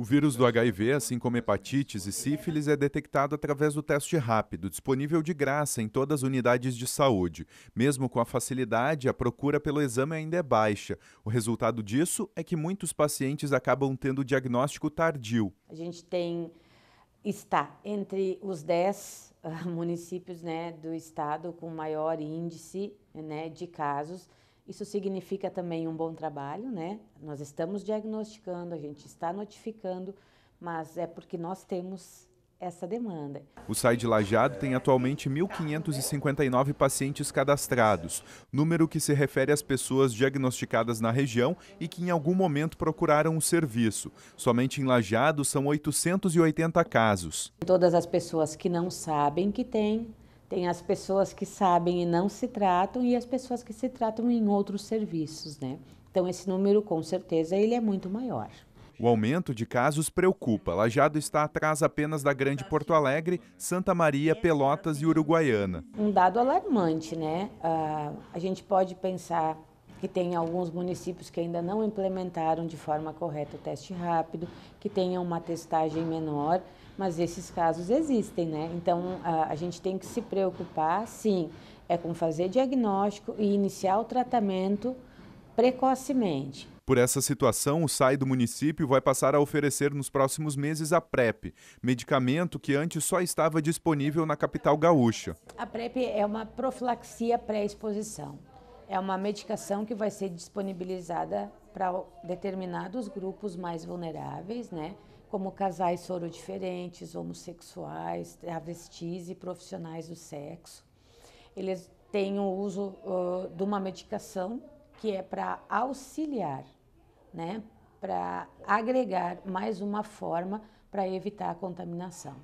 O vírus do HIV, assim como hepatites e sífilis, é detectado através do teste rápido, disponível de graça em todas as unidades de saúde. Mesmo com a facilidade, a procura pelo exame ainda é baixa. O resultado disso é que muitos pacientes acabam tendo diagnóstico tardio. A gente tem está entre os 10 ah, municípios né, do estado com maior índice né, de casos isso significa também um bom trabalho, né? Nós estamos diagnosticando, a gente está notificando, mas é porque nós temos essa demanda. O SAI de Lajado tem atualmente 1.559 pacientes cadastrados, número que se refere às pessoas diagnosticadas na região e que em algum momento procuraram o serviço. Somente em Lajado são 880 casos. Todas as pessoas que não sabem que têm tem as pessoas que sabem e não se tratam e as pessoas que se tratam em outros serviços, né? Então esse número, com certeza, ele é muito maior. O aumento de casos preocupa. Lajado está atrás apenas da Grande Porto Alegre, Santa Maria, Pelotas e Uruguaiana. Um dado alarmante, né? Uh, a gente pode pensar que tem alguns municípios que ainda não implementaram de forma correta o teste rápido, que tenham uma testagem menor, mas esses casos existem, né? Então a, a gente tem que se preocupar, sim, é com fazer diagnóstico e iniciar o tratamento precocemente. Por essa situação, o SAI do município vai passar a oferecer nos próximos meses a PrEP, medicamento que antes só estava disponível na capital gaúcha. A PrEP é uma profilaxia pré-exposição é uma medicação que vai ser disponibilizada para determinados grupos mais vulneráveis, né? Como casais sorodiferentes, homossexuais, travestis e profissionais do sexo. Eles têm o uso uh, de uma medicação que é para auxiliar, né? Para agregar mais uma forma para evitar a contaminação.